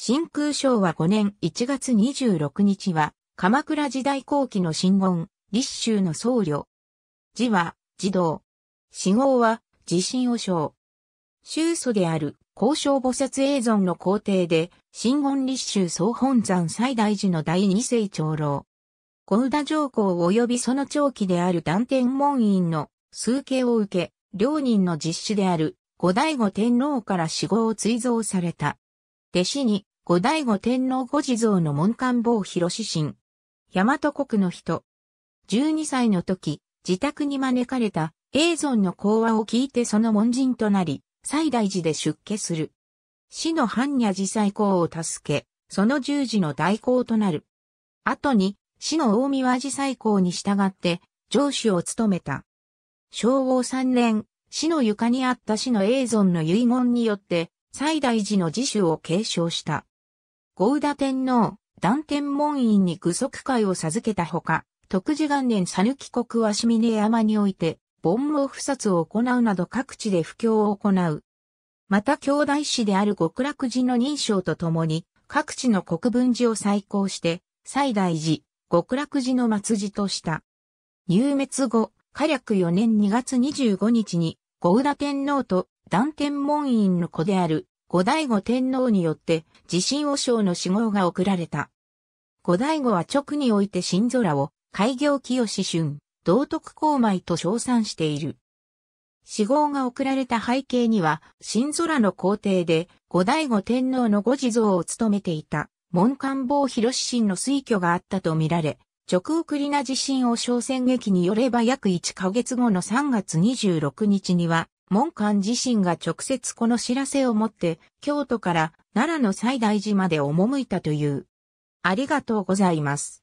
真空昭和5年1月26日は、鎌倉時代後期の新言、立秋の僧侶。字は、児童。死号は、地震を称。宗祖である、交渉菩薩永存の皇帝で、新言立秋総本山最大寺の第二世長老。小宇田上皇及びその長期である断天門院の数形を受け、両人の実子である、後醍醐天皇から死後を追贈された。弟子に、後醍醐天皇ご地蔵の門官坊広志神。大和国の人。12歳の時、自宅に招かれた永存の講話を聞いてその門人となり、西大寺で出家する。死の般若寺祭公を助け、その十字の代行となる。後に、死の大宮寺祭公に従って、上司を務めた。昭和三年、死の床にあった死の永存の遺言によって、西大寺の自主を継承した。合田天皇、断天門院に具足会を授けたほか、徳次元年讃岐国は清峰山において、盆毛不殺を行うなど各地で布教を行う。また兄弟子である極楽寺の認証とともに、各地の国分寺を再興して、西大寺、極楽寺の末寺とした。入滅後、火略4年2月25日に、合田天皇と断天門院の子である後醍醐天皇によって自身和尚の死号が贈られた。後醍醐は直において新空を開業清春、道徳公米と称賛している。死号が贈られた背景には、新空の皇帝で、後醍醐天皇のご地蔵を務めていた、門官房広志神の推挙があったとみられ、直送りな地震を小戦劇によれば約1ヶ月後の3月26日には、門官自身が直接この知らせを持って、京都から奈良の西大寺まで赴いたという。ありがとうございます。